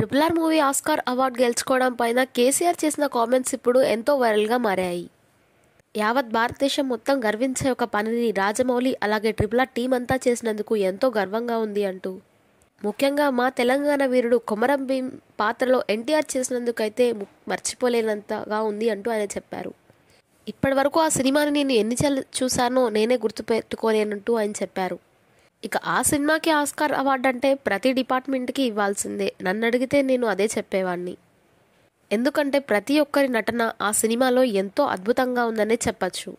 triple R movie Oscar award గెలుచుకోవడం పైన కేసీఆర్ చేసిన కామెంట్స్ ఇప్పుడు ఎంతో వైరల్గా మారాయి యావత్ భారతదేశం మొత్తం గర్వించే ఒక పనిని రాజమౌళి అలాగే ట్రిపుల్ ఆర్ టీం అంతా చేసినందుకు ఎంతో గర్వంగా ఉంది అంటూ ముఖ్యంగా మా తెలంగాణ వీరుడు కొమరం భీం పాత్రలో ఎన్టీఆర్ చేసినందుకైతే మర్చిపోలేనంతగా ఉంది అంటూ ఆయన చెప్పారు ఇప్పటి ఆ సినిమాని నేను ఎన్నిసార్లు చూశానో నేనే గుర్తుపెట్టుకోలేనంటూ ఆయన చెప్పారు ఇక ఆ సినిమాకి ఆస్కార్ అవార్డు అంటే ప్రతి డిపార్ట్మెంట్కి ఇవ్వాల్సిందే నన్ను అడిగితే నేను అదే చెప్పేవాణ్ణి ఎందుకంటే ప్రతి ఒక్కరి నటన ఆ సినిమాలో ఎంతో అద్భుతంగా ఉందనే చెప్పచ్చు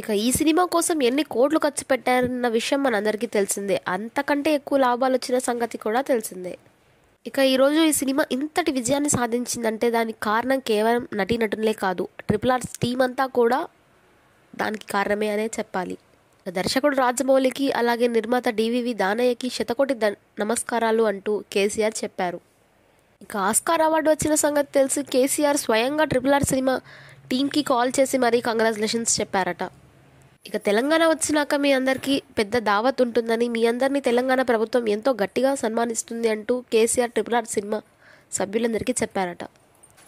ఇక ఈ సినిమా కోసం ఎన్ని కోట్లు ఖర్చు పెట్టారన్న విషయం మనందరికీ తెలిసిందే అంతకంటే ఎక్కువ లాభాలు వచ్చిన సంగతి కూడా తెలిసిందే ఇక ఈరోజు ఈ సినిమా ఇంతటి విజయాన్ని సాధించిందంటే దానికి కారణం కేవలం నటీనటులే కాదు ట్రిపుల్ ఆర్ టీమ్ అంతా కూడా దానికి కారణమే అనే చెప్పాలి దర్శకుడు రాజమౌళికి అలాగే నిర్మాత డివివి దానయ్యకి శతకోటి నమస్కారాలు అంటూ కేసీఆర్ చెప్పారు ఇక ఆస్కార్ అవార్డు వచ్చిన సంగతి తెలిసి కేసీఆర్ స్వయంగా ట్రిపుల్ ఆర్ సినిమా టీంకి కాల్ చేసి మరీ కంగ్రాచులేషన్స్ చెప్పారట ఇక తెలంగాణ వచ్చినాక మీ అందరికీ పెద్ద దావత్ ఉంటుందని మీ అందరినీ తెలంగాణ ప్రభుత్వం ఎంతో గట్టిగా సన్మానిస్తుంది అంటూ కేసీఆర్ ట్రిపుల్ ఆర్ సినిమా సభ్యులందరికీ చెప్పారట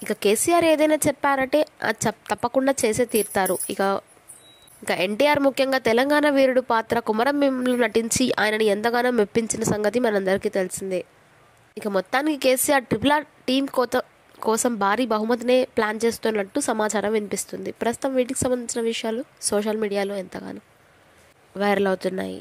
ఇక కేసీఆర్ ఏదైనా చెప్పారంటే తప్పకుండా చేసే తీరుతారు ఇక ఇంకా ఎన్టీఆర్ ముఖ్యంగా తెలంగాణ వీరుడు పాత్ర కుమరంభీంలో నటించి ఆయనని ఎంతగానో మెప్పించిన సంగతి మనందరికీ తెలిసిందే ఇక మొత్తానికి కేసీఆర్ ట్రిపుల్ ఆర్ టీం కోత కోసం భారీ బహుమతినే ప్లాన్ చేస్తున్నట్టు సమాచారం వినిపిస్తుంది ప్రస్తుతం వీటికి సంబంధించిన విషయాలు సోషల్ మీడియాలో ఎంతగానో వైరల్ అవుతున్నాయి